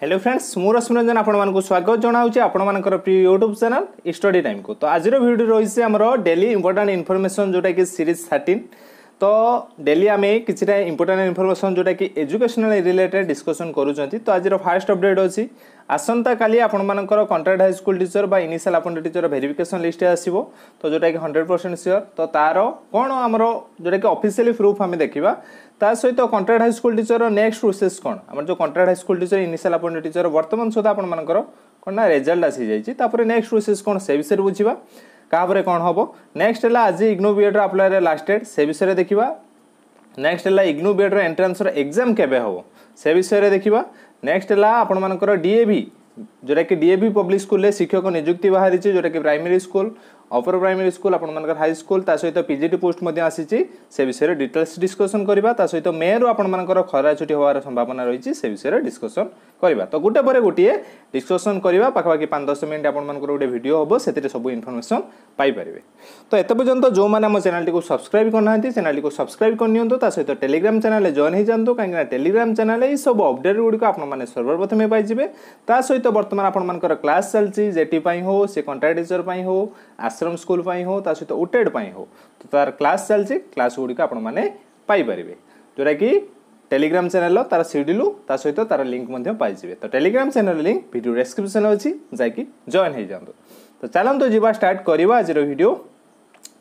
hello friends মু রশ্মিরঞ্জন আপনার স্বাগত জনাওছি আপনার প্রিয় ইউট্যুব চ্যানেল স্টডি টাইম কু তো আজির ভিডিওটি রয়েছে আমার ডেলি ইম্পর্টাট ইনফরমেসন যেটা কি সিরিজ থার্টিন তো ডেলি আমি কিছুটা ইম্পর্টাট ইনফরমেসন যেটা কি এজুকেশনাল রিলেটেড ডিসকসন করছেন তো আজির ফার্স্ট অপডেট অছি আসন্তকালি আপনার কন্ট্রাক্ট হাইস্কুল টিচর বা ইনিশিয়াল আপনার টিচর ভেরিফিকেসন লিষ্ট আসব তো যেটা কি হন্ড্রেড পরসেন্ট সিওর তো তার কোণ আমার যেটা কি অফিসিয়ালি প্রুফ আমি দেখা ତା ସହିତ କଣ୍ଟ୍ରାକ୍ଟ ହାଇସ୍କୁଲ ଟିଚରର ନେକ୍ସଟ ପ୍ରୋସେସ୍ କ'ଣ ଆମର ଯେଉଁ contract high school teacher initial appoint teacher ବର୍ତ୍ତମାନ ସୁଦ୍ଧା ଆପଣମାନଙ୍କର କ'ଣ ନା ରେଜଲ୍ଟ ଆସିଯାଇଛି ତାପରେ ନେକ୍ସଟ ପ୍ରୋସେସ୍ କ'ଣ ସେ ବିଷୟରେ ବୁଝିବା କାପରେ କ'ଣ ହେବ ନେକ୍ସଟ ହେଲା ଆଜି ଇଗ୍ନୋ ବିଏଡ଼୍ର ଆପ୍ଲାଏର ଲାଷ୍ଟ ଡେଟ୍ ସେ ବିଷୟରେ ଦେଖିବା ନେକ୍ସଟ ହେଲା ଇଗ୍ନୋ ବିଏଡ଼୍ର ଏଣ୍ଟ୍ରାନ୍ସର ଏକ୍ଜାମ୍ କେବେ ହେବ ସେ ବିଷୟରେ ଦେଖିବା ନେକ୍ସଟ ହେଲା ଆପଣମାନଙ୍କର ଡିଏଭି ଯେଉଁଟାକି ଡିଏଭି ପବ୍ଲିକ୍ ସ୍କୁଲରେ ଶିକ୍ଷକ ନିଯୁକ୍ତି ବାହାରିଛି ଯେଉଁଟାକି primary school upper primary school ଆପଣମାନଙ୍କର ହାଇସ୍କୁଲ ତା ସହିତ ପି ଜି ଟି ପୋଷ୍ଟ ମଧ୍ୟ ଆସିଛି ସେ ବିଷୟରେ ଡିଟେଲ୍ସ ଡିସ୍କସନ୍ କରିବା ତା ସହିତ ମେ'ରୁ ଆପଣମାନଙ୍କର ଖରା ଛୁଟି ହେବାର ସମ୍ଭାବନା ରହିଛି ସେ ବିଷୟରେ ଡିସ୍କସନ୍ করিবা তো গুটে পরে গুটিয়ে ডিসকাসশন করিবা পাখবা কি 5 10 মিনিট আপন मानकर ओडे ভিডিও হব সেটি সব ইনফরমেশন পাই পারিবে তো এত পর্যন্ত যে মান আমি চ্যানেল টি কো সাবস্ক্রাইব করনাতি চ্যানেল টি কো সাবস্ক্রাইব করনিও তো তা সেই তো টেলিগ্রাম চ্যানেল এ জয়েন হ যান্তু কাংনা টেলিগ্রাম চ্যানেল এ সব আপডেট গুড কো আপন মানে সার্ভার প্রথমে পাই জিবে তা সেই তো বর্তমান আপন মানকর ক্লাস চলছি জেটি পাই हो से কন্ট্রাক্টিজর পাই हो आश्रम স্কুল পাই हो তা সেই তো ওটেড পাই हो तो तार ক্লাস চলছি ক্লাস ওডি কো আপন মানে পাই পারিবে জোরা কি टेलीग्राम चेल तार সিডিউল তা সহিত তার লিঙ্ক পাইবে তো telegram channel link video description অছি যাই জয়েন হয়ে যাতে তো চালু যা স্টার্ট করা আজর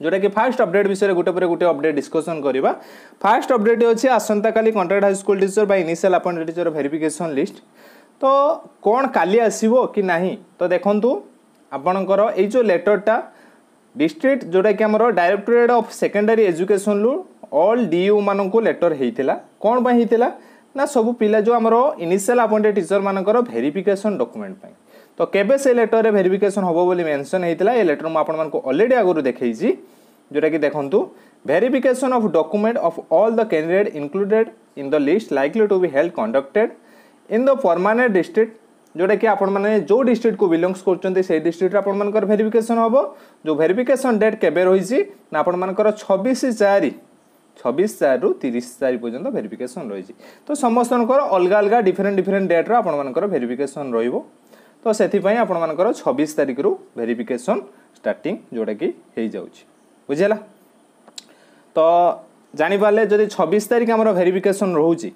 जोटा कि फास्ट अपडेट विषय गोटे पर गोटे अपडेट डिस्कसन करवा फास्ट अपडेट अच्छे आसंता काली कंट्राक्ट हाई टीचर बा initial appointed teacher verification list तो कौन काली आसो कि ना तो देखु आपणकर ये जो लेटरटा डिस्ट्रिक्ट जोटा कि आम डायरेक्टोरेट अफ सेकेंडरी एजुकेशन रु অল ডিইউ মানুষ লেটর হয়েছিল কোণ পাই হয়েছিল না সবু পিলা যে আমার ইনিসিয়াল আপয়েন্টেড টিচর মানকর ভেরিফিকেসন ডকুমেন্ট পাই তো কেবে সেই লেটরে ভেরিফিকেসন হব বলে মেনশন হয়েছিল এই লেটর মু আপনার অলরেডি আগর দেখেছি যেটা কি দেখুন verification of document of all the candidate included in the list likely to be held conducted in the permanent district जोटा कि आपने जो डिस्ट्रिक्ट को बिलंगस कर डिस्ट्रिक्ट आपर भेरिफिकेसन हम जो भेरिफिकेसन डेट के रही ना आपर छब्बीस चारि ছবিশ চারু তিরিশ চারি পর্যন্ত ভেরিফিকেসন রয়েছে তো সমস্তর অলগা অলগা ডিফরেন্ট ডিফরেন্ট ডেট্র আপনার ভেরিফিকেসন রহব তো সেই আপনার ছবিশ তারিখর ভেরিফিকেসন স্টার্টিং যেটা কি হয়ে যাচ্ছে বুঝিলা তো জাঁপারে যদি ছবিশ তারিখ আমার ভেরিফিকেসন রয়েছে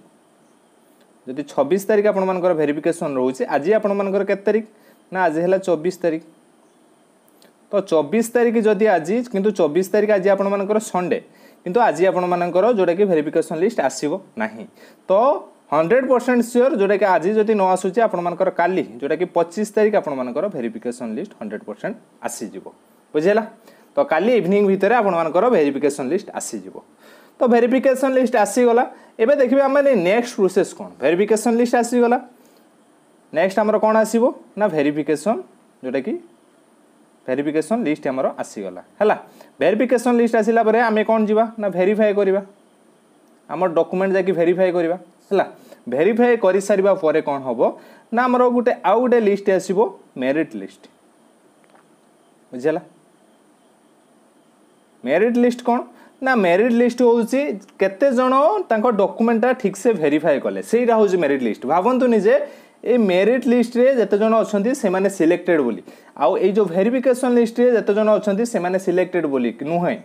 যদি ছবিশ তারিখ আপনার ভেরিফিকেসন রয়েছে আজ আপনার কত তারিখ না আজ হল চব্বিশ তারিখ তো চব্বিশ তারিখ যদি আজ কিন্তু চব্বিশ তারিখ আজ আপনার সন্ডে କିନ୍ତୁ ଆଜି ଆପଣମାନଙ୍କର ଯେଉଁଟାକି ଭେରିଫିକେସନ୍ ଲିଷ୍ଟ ଆସିବ ନାହିଁ ତ ହଣ୍ଡ୍ରେଡ଼ ପରସେଣ୍ଟ ସିଓର ଯେଉଁଟାକି ଆଜି ଯଦି ନ ଆସୁଛି ଆପଣମାନଙ୍କର କାଲି ଯେଉଁଟାକି ପଚିଶ ତାରିଖ ଆପଣମାନଙ୍କର ଭେରିଫିକେସନ୍ ଲିଷ୍ଟ ହଣ୍ଡ୍ରେଡ଼ ପରସେଣ୍ଟ ଆସିଯିବ ବୁଝିହେଲା ତ କାଲି ଇଭିନିଂ ଭିତରେ ଆପଣମାନଙ୍କର ଭେରିଫିକେସନ୍ ଲିଷ୍ଟ ଆସିଯିବ ତ ଭେରିଫିକେସନ୍ ଲିଷ୍ଟ ଆସିଗଲା ଏବେ ଦେଖିବେ ଆମେ ନେକ୍ସଟ ପ୍ରୋସେସ୍ କ'ଣ ଭେରିଫିକେସନ୍ ଲିଷ୍ଟ ଆସିଗଲା ନେକ୍ସଟ ଆମର କ'ଣ ଆସିବ ନା ଭେରିଫିକେସନ୍ ଯେଉଁଟାକି ভেরিফিকেসন লিষ্ট আমার আসিগলা হল ভেরিফিকেসন লিষ্ট আসিলা পরে আমি কম যা না ভেরিফাই করা আমার ডকুমেন্ট যাই ভেরিফাই করা হল ভেরিফাই করে সারা পরে কম হব না আমার গোটে আউ গোটে লিষ্ট আসব মেরিট লিষ্ট বুঝলা মেরিট লিষ্ট কোণ না মেরিট লিষ্ট হচ্ছে কেতে জন তাঁর ডকুমেন্টটা ঠিকসে ভেরিফাই কলে সেইটা হচ্ছে মেরিট লিষ্ট ভাবতুনি যে ଏ ମେରିଟ୍ ଲିଷ୍ଟରେ ଯେତେଜଣ ଅଛନ୍ତି ସେମାନେ ସିଲେକ୍ଟେଡ଼୍ ବୋଲି ଆଉ ଏଇ ଯେଉଁ ଭେରିଫିକେସନ୍ ଲିଷ୍ଟରେ ଯେତେଜଣ ଅଛନ୍ତି ସେମାନେ ସିଲେକ୍ଟେଡ଼୍ ବୋଲି ନୁହେଁ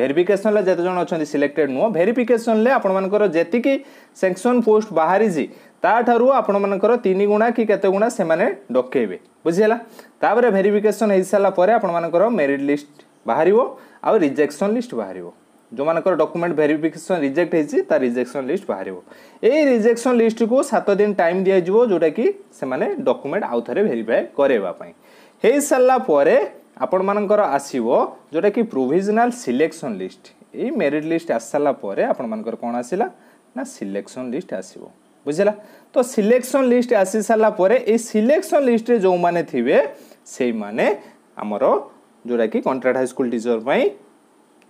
ଭେରିଫିକେସନ୍ରେ ଯେତେଜଣ ଅଛନ୍ତି ସିଲେକ୍ଟେଡ଼୍ ନୁହଁ ଭେରିଫିକେସନ୍ରେ ଆପଣମାନଙ୍କର ଯେତିକି ସେକ୍ସନ୍ ପୋଷ୍ଟ ବାହାରିଛି ତାଠାରୁ ଆପଣମାନଙ୍କର ତିନି ଗୁଣା କି କେତେ ଗୁଣା ସେମାନେ ଡକେଇବେ ବୁଝିହେଲା ତାପରେ ଭେରିଫିକେସନ୍ ହେଇସାରିଲା ପରେ ଆପଣମାନଙ୍କର ମେରିଟ୍ ଲିଷ୍ଟ ବାହାରିବ ଆଉ ରିଜେକ୍ସନ୍ ଲିଷ୍ଟ ବାହାରିବ ଯେଉଁମାନଙ୍କର ଡକୁମେଣ୍ଟ ଭେରିଫିକେସନ୍ ରିଜେକ୍ଟ ହେଇଛି ତା ରିଜେକ୍ସନ୍ ଲିଷ୍ଟ ବାହାରିବ ଏଇ ରିଜେକ୍ସନ୍ ଲିଷ୍ଟକୁ ସାତ ଦିନ ଟାଇମ୍ ଦିଆଯିବ ଯେଉଁଟାକି ସେମାନେ ଡକୁମେଣ୍ଟ ଆଉ ଥରେ ଭେରିଫାଏ କରାଇବା ପାଇଁ ହେଇସାରିଲା ପରେ ଆପଣମାନଙ୍କର ଆସିବ ଯେଉଁଟାକି ପ୍ରୋଭିଜନାଲ୍ ସିଲେକ୍ସନ୍ ଲିଷ୍ଟ ଏଇ ମେରିଟ୍ ଲିଷ୍ଟ ଆସିସାରିଲା ପରେ ଆପଣମାନଙ୍କର କ'ଣ ଆସିଲା ନା ସିଲେକ୍ସନ୍ ଲିଷ୍ଟ ଆସିବ ବୁଝିଲା ତ ସିଲେକ୍ସନ୍ ଲିଷ୍ଟ ଆସିସାରିଲା ପରେ ଏଇ ସିଲେକ୍ସନ୍ ଲିଷ୍ଟରେ ଯେଉଁମାନେ ଥିବେ ସେଇମାନେ ଆମର ଯେଉଁଟାକି କଣ୍ଟ୍ରାକ୍ଟ ହାଇସ୍କୁଲ ଟିଚର ପାଇଁ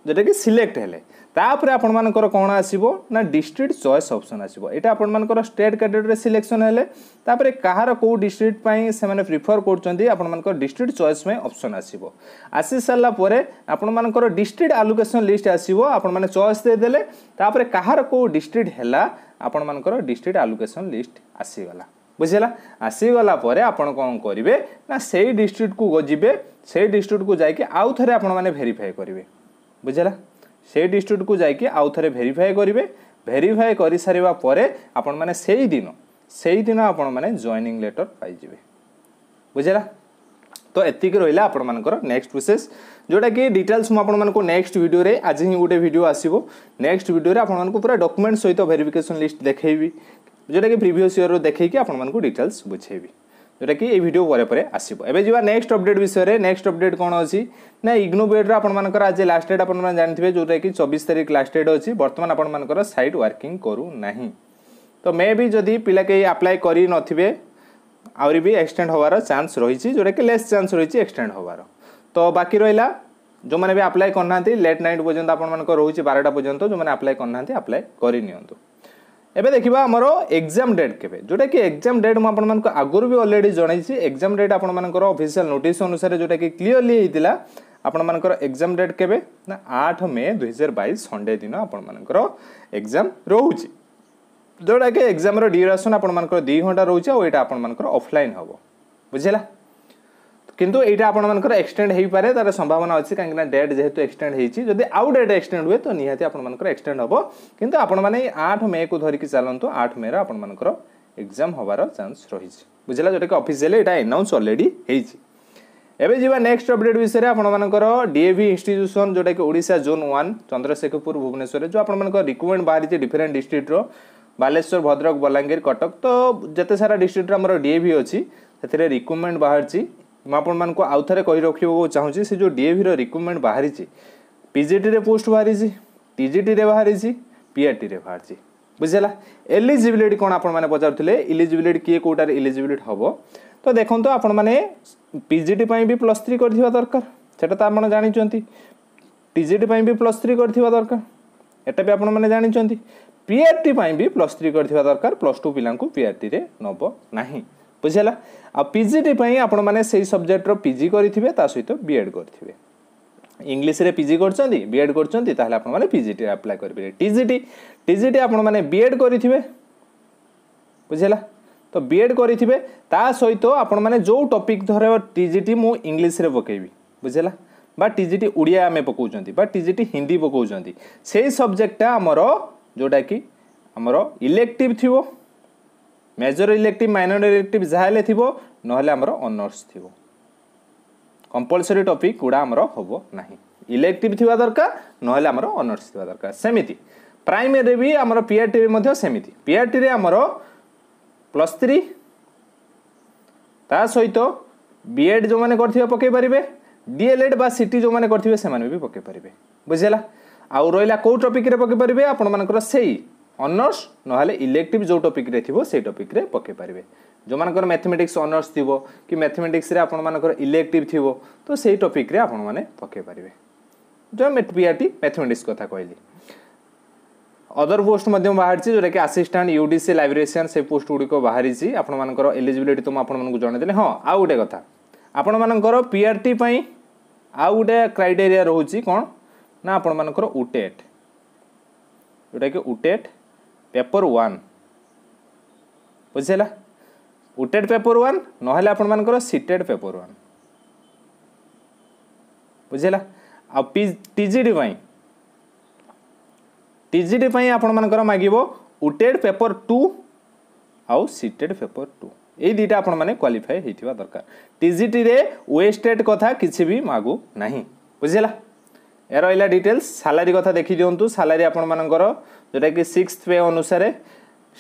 যেটাকি সিলেক্ট হলে তাপরে আপনার কোণ আসব না ডিস্ট্রিক্ট চয়েস অপসন আসব এটা আপনার স্টেট ক্যাডেটরে সিলেকশন হলে তাপরে কাহার কেউ ডিস্ট্রিক্ট সে প্রিফর করছেন আপনার ডিস্ট্রিক্ট চয়েস অপসন আসব আসি সারা পরে আপনার ডিস্ট্রিক্ট আলোকেসন লিষ্ট আসব আপনার চয়েস দিয়েদেলে তাপরে কাহার কেউ ডিস্ট্রিক্ট হল আপনার ডিস্ট্রিক্ট আলোকেসন লিষ্ট আসিগলা বুঝিলা আসিগলা পরে আপনার কম করবে না সেই ডিস্ট্রিক্ট কু যাবে সেই ডিস্ট্রিক্ট কু যাই আউ থে আপনার ভেরিফাই করবে ବୁଝିଲା ସେଇ ଡିଷ୍ଟ୍ରିକ୍ଟକୁ ଯାଇକି ଆଉ ଥରେ ଭେରିଫାଏ କରିବେ ଭେରିଫାଏ କରିସାରିବା ପରେ ଆପଣମାନେ ସେଇଦିନ ସେଇଦିନ ଆପଣମାନେ ଜଏନିଂ ଲେଟର ପାଇଯିବେ ବୁଝିଲା ତ ଏତିକି ରହିଲା ଆପଣମାନଙ୍କର ନେକ୍ସଟ ପ୍ରୋସେସ୍ ଯେଉଁଟାକି ଡିଟେଲ୍ସ ମୁଁ ଆପଣମାନଙ୍କୁ ନେକ୍ସଟ ଭିଡ଼ିଓରେ ଆଜି ହିଁ ଗୋଟେ ଭିଡ଼ିଓ ଆସିବ ନେକ୍ସଟ ଭିଡ଼ିଓରେ ଆପଣମାନଙ୍କୁ ପୁରା ଡକୁମେଣ୍ଟ ସହିତ ଭେରିଫିକେସନ୍ ଲିଷ୍ଟ ଦେଖେଇବି ଯେଉଁଟାକି ପ୍ରିଭିୟସ୍ ଇୟର୍ର ଦେଖେଇକି ଆପଣମାନଙ୍କୁ ଡିଟେଲ୍ସ ବୁଝେଇବି ଯେଉଁଟାକି ଏଇ ଭିଡ଼ିଓ ପରେ ପରେ ଆସିବ ଏବେ ଯିବା ନେକ୍ସଟ ଅପଡ଼େଟ୍ ବିଷୟରେ ନେକ୍ସଟ ଅପଡ଼େଟ୍ କ'ଣ ଅଛି ନା ଇଗ୍ନୋବେଡ଼ର ଆପଣମାନଙ୍କର ଆଜି ଲାଷ୍ଟ ଡେଟ୍ ଆପଣମାନେ ଜାଣିଥିବେ ଯେଉଁଟାକି ଚବିଶ ତାରିଖ ଲାଷ୍ଟ ଡେଟ୍ ଅଛି ବର୍ତ୍ତମାନ ଆପଣମାନଙ୍କର ସାଇଟ୍ ୱାର୍କିଂ କରୁନାହିଁ ତ ମେ ବି ଯଦି ପିଲା କେହି ଆପ୍ଲାଏ କରିନଥିବେ ଆହୁରି ବି ଏକ୍ସଟେଣ୍ଡ ହେବାର ଚାନ୍ସ ରହିଛି ଯେଉଁଟାକି ଲେସ୍ ଚାନ୍ସ ରହିଛି ଏକ୍ସଟେଣ୍ଡ ହେବାର ତ ବାକି ରହିଲା ଯେଉଁମାନେ ବି ଆପ୍ଲାଏ କରିନାହାନ୍ତି ଲେଟ୍ ନାଇଟ୍ ପର୍ଯ୍ୟନ୍ତ ଆପଣମାନଙ୍କ ରହୁଛି ବାରଟା ପର୍ଯ୍ୟନ୍ତ ଯେଉଁମାନେ ଆପ୍ଲାଏ କରିନାହାନ୍ତି ଆପ୍ଲାଏ କରିନିଅନ୍ତୁ ଏବେ ଦେଖିବା ଆମର ଏକ୍ଜାମ୍ ଡେଟ୍ କେବେ ଯେଉଁଟାକି ଏକ୍ଜାମ୍ ଡେଟ୍ ମୁଁ ଆପଣମାନଙ୍କୁ ଆଗରୁ ବି ଅଲରେଡ଼ି ଜଣାଇଛି ଏକ୍ଜାମ୍ ଡେଟ୍ ଆପଣମାନଙ୍କର ଅଫିସିଆଲ୍ ନୋଟିସ୍ ଅନୁସାରେ ଯେଉଁଟାକି କ୍ଲିଅରଲି ହେଇଥିଲା ଆପଣମାନଙ୍କର ଏକ୍ଜାମ୍ ଡେଟ୍ କେବେ ନା ଆଠ ମେ ଦୁଇହଜାର ବାଇଶ ସଣ୍ଡେ ଦିନ ଆପଣମାନଙ୍କର ଏକ୍ଜାମ୍ ରହୁଛି ଯେଉଁଟାକି ଏକ୍ଜାମ୍ର ଡ୍ୟୁରେସନ୍ ଆପଣମାନଙ୍କର ଦୁଇ ଘଣ୍ଟା ରହୁଛି ଆଉ ଏଇଟା ଆପଣମାନଙ୍କର ଅଫଲାଇନ୍ ହେବ ବୁଝିଲା কিন্তু এইটা আপনার এক্সটেন্ড হয়ে তার সম্ভাবনা অনেক কিনা ডেট যেহেতু এক্সটেন্ড হয়েছি যদি আউ ডেট এক্সটেন্ড হুয়ে তো নিহতি আপনার এক্সটেন্ড হব কিন্তু আপনার এই আট মে কু ধরি চালু আট মে আপনার এক্সাম হবার চান্স রয়েছে বুঝলে যেটাকি অফিসিয়ালি এটা এনাউন্স অলরেডি হয়েছে এবে যা নেক্সট অপডেট বিষয়ে আপনার ডিএভি ইনস্টিট্যুশন যেটা কি ওড়শা জোন ওয়ান চন্দ্রশেখরপুর ভুবনেশ্বরের যে আপনার রিকুমেন্ট বাহিছে ডিফরেন্ট ডিস্ট্রিক্টর বালেশ্বর ভদ্রক বলাঙ্গীর কটক তো ଯେତେ সারা ডিস্ট্রিক্টর আমার ডিএভি ଅଛି ସେଥିରେ ରିକ୍ରୁଟମେଣ୍ଟ ବାହାରିଛି ମୁଁ ଆପଣମାନଙ୍କୁ ଆଉ ଥରେ କହି ରଖିବାକୁ ଚାହୁଁଛି ସେ ଯେଉଁ ଡିଏଭିର ରିକ୍ରୁଟମେଣ୍ଟ ବାହାରିଛି ପିଜିଟିରେ ପୋଷ୍ଟ ବାହାରିଛି ଟିଜିଟିରେ ବାହାରିଛି ପିଆରଟିରେ ବାହାରିଛି ବୁଝିହେଲା ଏଲିଜିବିଲିଟି କ'ଣ ଆପଣମାନେ ପଚାରୁଥିଲେ ଇଲିଜିବିଲିଟି କିଏ କେଉଁଟାରେ ଇଲିଜିବିଲିଟି ହେବ ତ ଦେଖନ୍ତୁ ଆପଣମାନେ ପିଜିଟି ପାଇଁ ବି ପ୍ଲସ୍ ଥ୍ରୀ କରିଥିବା ଦରକାର ସେଇଟା ତ ଆପଣ ଜାଣିଛନ୍ତି ଟିଜିଟି ପାଇଁ ବି ପ୍ଲସ୍ ଥ୍ରୀ କରିଥିବା ଦରକାର ଏଇଟା ବି ଆପଣମାନେ ଜାଣିଛନ୍ତି ପିଆରଟି ପାଇଁ ବି ପ୍ଲସ୍ ଥ୍ରୀ କରିଥିବା ଦରକାର ପ୍ଲସ୍ ଟୁ ପିଲାଙ୍କୁ ପିଆରଟିରେ ନେବ ନାହିଁ ବୁଝିହେଲା ଆଉ ପିଜିଟି ପାଇଁ ଆପଣମାନେ ସେଇ ସବଜେକ୍ଟର ପିଜି କରିଥିବେ ତା ସହିତ ବିଏଡ଼୍ କରିଥିବେ ଇଂଲିଶରେ ପିଜି କରୁଛନ୍ତି ବିଏଡ଼୍ କରୁଛନ୍ତି ତାହେଲେ ଆପଣମାନେ ପିଜିଟି ଆପ୍ଲାଏ କରିପାରିବେ ଟିଜିଟି ଟିଜିଟି ଆପଣମାନେ ବିଏଡ଼୍ କରିଥିବେ ବୁଝିହେଲା ତ ବିଏଡ଼୍ କରିଥିବେ ତା ସହିତ ଆପଣମାନେ ଯେଉଁ ଟପିକ୍ ଧର ଟିଜିଟି ମୁଁ ଇଂଲିଶରେ ପକାଇବି ବୁଝିହେଲା বা টিজিটি ওড়িয়া আমি পকাউছেন বা টিজিটি হিন্দি পকাউছেন সেই সবজেক্টটা আমার যেটা কি আমার ইলেকটিভ থিব মেজর ইলেকটিভ মাইনর ইলেকটিভ যা হলে থিব নহলে আমার অনর্স থিব কম্পলসরি টপিক গুড়া আমার হব না ইলেকটিভ থিবা দরকার নহলে আমার অনর্স থিবা দরকার সেমিতি প্রাইমেরি বি আমার পিআরটি মধ্যে সেমিতি পিআরটি আমার প্লস থ্রি তা সহিত বিএড যে করে পকাই পারে ডিএলএড বা সিটি যে করে সে পকাই পারে বুঝলা আউ রা কেউ টপিক্রে পকাই পারে আপনার সেই ଅନର୍ସ ନହେଲେ ଇଲେକ୍ଟିଭ୍ ଯେଉଁ ଟପିକ୍ରେ ଥିବ ସେଇ ଟପିକ୍ରେ ପକାଇ ପାରିବେ ଯେଉଁମାନଙ୍କର ମ୍ୟାଥମେଟିକ୍ସ ଅନର୍ସ ଥିବ କି ମ୍ୟାଥମେଟିକ୍ସରେ ଆପଣମାନଙ୍କର ଇଲେକ୍ଟିଭ୍ ଥିବ ତ ସେଇ ଟପିକ୍ରେ ଆପଣମାନେ ପକାଇ ପାରିବେ ଯେଉଁ ପିଆରଟି ମ୍ୟାଥମେଟିକ୍ସ କଥା କହିଲି অদর পোস্ট মধ্যে বাহারিছি যেটাকি আসিষ্টাট ইউডিসি লাইব্রেরিয়ান সেই পোস্ট গুড়িক বাহারিছি আপনার এলিজিবিলিটি তো আপনার জনাইদেলি হ্যাঁ আউ গোটে কথা আপনার পিআরটি পাই আউ গোটে ক্রাইটেরিয়া রয়েছে কোণ না আপনার উটেট যেটাকি উটেট পেপর ওয়ান বুঝিলা উটেড পেপর ওয়ান নহলে আপনার সিটেড পেপর ওয়ান বুঝিলা আিজিডি টিজিডি আপনার মাগব উটেড পেপর টু আউ সিটেড পেপর টু এই দুইটা আপনার কোয়ালিফাই হয়ে দরকার টিজিটি ওয়েস্টেড কথা কিছু বি মাগু না বুঝিলা ଏ ରହିଲା ଡିଟେଲ୍ସ ସାଲାରୀ କଥା ଦେଖିଦିଅନ୍ତୁ ସାଲାରୀ ଆପଣମାନଙ୍କର ଯେଉଁଟାକି ସିକ୍ସ ପେ ଅନୁସାରେ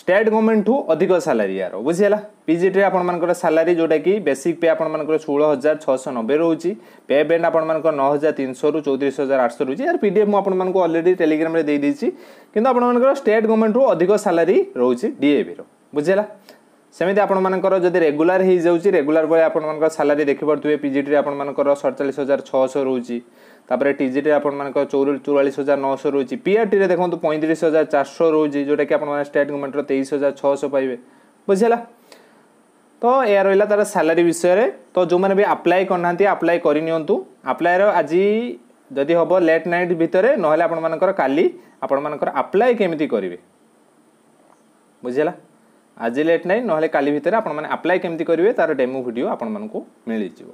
ଷ୍ଟେଟ୍ ଗଭର୍ଣ୍ଣମେଣ୍ଟଠୁ ଅଧିକ ସାଲାରୀ ୟାର ବୁଝିହେଲା ପିଜିଟିରେ ଆପଣମାନଙ୍କର ସାଲାରୀ ଯେଉଁଟାକି ବେସିକ୍ ପେ ଆପଣମାନଙ୍କର ଷୋହଳ ହଜାର ଛଅଶହ ନବେ ରହୁଛି ପେ ବେଣ୍ଡ ଆପଣମାନଙ୍କର ନଅ ହଜାର ତିନିଶହରୁ ଚଉତିରିଶ ହଜାର ଆଠଶହ ରହୁଛି ୟାର ପି ଡି ଏଫ୍ ମୁଁ ଆପଣମାନଙ୍କୁ ଅଲରେଡ଼ି ଟେଲିଗ୍ରାମରେ ଦେଇଦେଇଛି କିନ୍ତୁ ଆପଣମାନଙ୍କର ଷ୍ଟେଟ୍ ଗଭର୍ଣ୍ଣମେଣ୍ଟରୁ ଅଧିକ ସାଲାରୀ ରହୁଛି ଡିଏବିର ବୁଝିହେଲା ସେମିତି ଆପଣମାନଙ୍କର ଯଦି ରେଗୁଲାର ହେଇଯାଉଛି ରେଗୁଲାର ବେଳେ ଆପଣମାନଙ୍କର ସାଲାରୀ ଦେଖିପାରୁଥିବେ ପିଜିଟିରେ ଆପଣମାନଙ୍କର ସଡ଼ଚାଳିଶ ହଜାର ଛଅଶହ ରହୁଛି ତାପରେ ଟିଜିଟିରେ ଆପଣମାନଙ୍କର ଚଉରାଳିଶ ହଜାର ନଅଶହ ରହୁଛି ପିଆରଟିରେ ଦେଖନ୍ତୁ ପଇଁତିରିଶ ହଜାର ଚାରିଶହ ରହୁଛି ଯେଉଁଟାକି ଆପଣମାନେ ଷ୍ଟେଟ୍ ଗଭର୍ଣ୍ଣମେଣ୍ଟର ତେଇଶ ହଜାର ଛଅଶହ ପାଇବେ ବୁଝିହେଲା ତ ଏହା ରହିଲା ତା'ର ସାଲାରୀ ବିଷୟରେ ତ ଯେଉଁମାନେ ବି ଆପ୍ଲାଏ କରିନାହାନ୍ତି ଆପ୍ଲାଏ କରିନିଅନ୍ତୁ ଆପ୍ଲାଏର ଆଜି ଯଦି ହେବ ଲେଟ୍ ନାଇଟ୍ ଭିତରେ ନହେଲେ ଆପଣମାନଙ୍କର କାଲି ଆପଣମାନଙ୍କର ଆପ୍ଲାଏ କେମିତି କରିବେ ବୁଝିହେଲା আজি ଲେଟ୍ ନାଇଁ ନହେଲେ କାଲି ଭିତରେ ଆପଣମାନେ ଆପ୍ଲାଏ କେମିତି କରିବେ ତା'ର ଡେମୋ ଭିଡ଼ିଓ ଆପଣମାନଙ୍କୁ ମିଳିଯିବ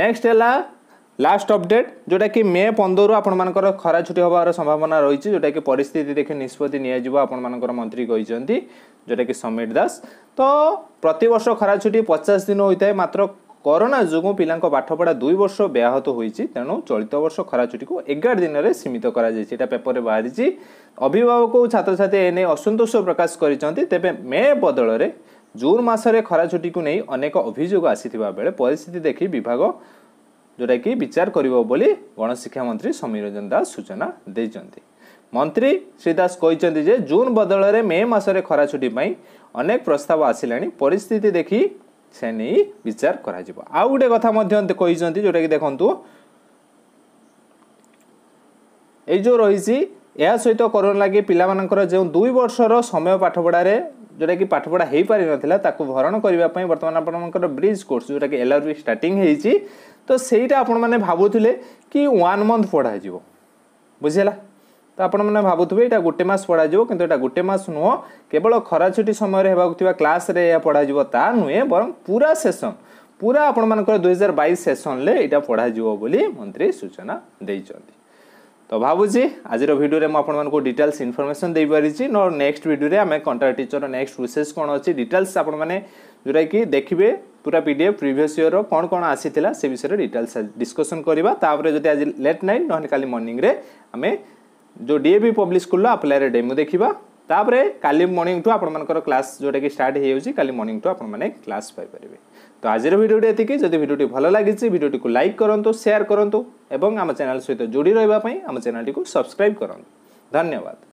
ନେକ୍ସଟ ହେଲା ଲାଷ୍ଟ ଅପଡେଟ୍ ଯେଉଁଟାକି ମେ ପନ୍ଦରରୁ ଆପଣମାନଙ୍କର ଖରା ଛୁଟି ହେବାର ସମ୍ଭାବନା ରହିଛି ଯେଉଁଟାକି ପରିସ୍ଥିତି ଦେଖି ନିଷ୍ପତ୍ତି ନିଆଯିବ ଆପଣମାନଙ୍କର ମନ୍ତ୍ରୀ କହିଛନ୍ତି ଯେଉଁଟାକି ସମୀର ଦାସ ତ ପ୍ରତିବର୍ଷ ଖରା ଛୁଟି ପଚାଶ ଦିନ ହୋଇଥାଏ ମାତ୍ର କରୋନା ଯୋଗୁଁ ପିଲାଙ୍କ ପାଠପଢ଼ା ଦୁଇ ବର୍ଷ ବ୍ୟାହତ ହୋଇଛି ତେଣୁ ଚଳିତ ବର୍ଷ ଖରାଛୁଟିକୁ ଏଗାର ଦିନରେ ସୀମିତ କରାଯାଇଛି ଏଇଟା ପେପରରେ ବାହାରିଛି ଅଭିଭାବକ ଓ ଛାତ୍ରଛାତ୍ରୀ ଏ ନେଇ ଅସନ୍ତୋଷ ପ୍ରକାଶ କରିଛନ୍ତି ତେବେ ମେ ବଦଳରେ ଜୁନ୍ ମାସରେ ଖରାଛୁଟିକୁ ନେଇ ଅନେକ ଅଭିଯୋଗ ଆସିଥିବା ବେଳେ ପରିସ୍ଥିତି ଦେଖି ବିଭାଗ ଯେଉଁଟାକି ବିଚାର କରିବ ବୋଲି ଗଣଶିକ୍ଷା ମନ୍ତ୍ରୀ ସମୀର ରଞ୍ଜନ ଦାସ ସୂଚନା ଦେଇଛନ୍ତି ମନ୍ତ୍ରୀ ଶ୍ରୀ ଦାସ କହିଛନ୍ତି ଯେ ଜୁନ୍ ବଦଳରେ ମେ ମାସରେ ଖରାଛୁଟି ପାଇଁ ଅନେକ ପ୍ରସ୍ତାବ ଆସିଲାଣି ପରିସ୍ଥିତି ଦେଖି ସେ ନେଇ ବିଚାର କରାଯିବ ଆଉ ଗୋଟେ କଥା ମଧ୍ୟ କହିଛନ୍ତି ଯେଉଁଟାକି ଦେଖନ୍ତୁ ଏଇ ଯେଉଁ ରହିଛି ଏହା ସହିତ କରୋନା ଲାଗି ପିଲାମାନଙ୍କର ଯେଉଁ ଦୁଇ ବର୍ଷର ସମୟ ପାଠପଢ଼ାରେ ଯେଉଁଟାକି ପାଠପଢ଼ା ହୋଇପାରିନଥିଲା ତାକୁ ଭରଣ କରିବା ପାଇଁ ବର୍ତ୍ତମାନ ଆପଣମାନଙ୍କର ବ୍ରିଜ୍ କୋର୍ସ ଯେଉଁଟାକି ଏଲ୍ ଆର୍ ବି ଷ୍ଟାର୍ଟିଂ ହେଇଛି ତ ସେଇଟା ଆପଣମାନେ ଭାବୁଥିଲେ କି ୱାନ୍ ମନ୍ଥ ପଢ଼ାଯିବ ବୁଝିହେଲା ତ ଆପଣମାନେ ଭାବୁଥିବେ ଏଇଟା ଗୋଟେ ମାସ ପଢ଼ାଯିବ କିନ୍ତୁ ଏଇଟା ଗୋଟେ ମାସ ନୁହଁ କେବଳ ଖରା ଛୁଟି ସମୟରେ ହେବାକୁ ଥିବା କ୍ଲାସ୍ରେ ଏହା ପଢ଼ାଯିବ ତା ନୁହେଁ ବରଂ ପୁରା ସେସନ୍ ପୁରା ଆପଣମାନଙ୍କର ଦୁଇହଜାର ବାଇଶ ସେସନ୍ରେ ଏଇଟା ପଢ଼ାଯିବ ବୋଲି ମନ୍ତ୍ରୀ ସୂଚନା ଦେଇଛନ୍ତି ତ ଭାବୁଛି ଆଜିର ଭିଡ଼ିଓରେ ମୁଁ ଆପଣମାନଙ୍କୁ ଡିଟେଲ୍ସ ଇନଫର୍ମେସନ୍ ଦେଇପାରିଛି ନ ନେକ୍ସଟ ଭିଡ଼ିଓରେ ଆମେ କଣ୍ଟ୍ରାକ୍ଟ ଟିଚର୍ର ନେକ୍ସଟ ପ୍ରୋସେସ୍ କ'ଣ ଅଛି ଡିଟେଲ୍ସ ଆପଣମାନେ ଯେଉଁଟାକି ଦେଖିବେ ପୁରା ପି ଡି ଏଫ୍ ପ୍ରିଭିୟସ୍ ଇୟର୍ର କ'ଣ କ'ଣ ଆସିଥିଲା ସେ ବିଷୟରେ ଡିଟେଲ୍ସ ଡିସ୍କସନ୍ କରିବା ତାପରେ ଯଦି ଆଜି ଲେଟ୍ ନାଇଟ୍ ନହେଲେ କାଲି ମର୍ଣ୍ଣିଂରେ ଆମେ ଯେଉଁ ଡିଏ ବି ପବ୍ଲିଶ କଲୁ ଆପ୍ଲାଏରେ ଡେମୁ ଦେଖିବା ତାପରେ କାଲି ମର୍ଣ୍ଣିଂଠୁ ଆପଣମାନଙ୍କର କ୍ଲାସ୍ ଯେଉଁଟାକି ଷ୍ଟାର୍ଟ ହେଇଯାଉଛି କାଲି ମର୍ଣ୍ଣିଂଠୁ ଆପଣମାନେ କ୍ଲାସ୍ ପାଇପାରିବେ ତ ଆଜିର ଭିଡ଼ିଓଟି ଏତିକି ଯଦି ଭିଡ଼ିଓଟି ଭଲ ଲାଗିଛି ଭିଡ଼ିଓଟିକୁ ଲାଇକ୍ କରନ୍ତୁ ସେୟାର କରନ୍ତୁ ଏବଂ ଆମ ଚ୍ୟାନେଲ୍ ସହିତ ଯୋଡ଼ି ରହିବା ପାଇଁ ଆମ ଚ୍ୟାନେଲ୍ଟିକୁ ସବସ୍କ୍ରାଇବ୍ କରନ୍ତୁ ଧନ୍ୟବାଦ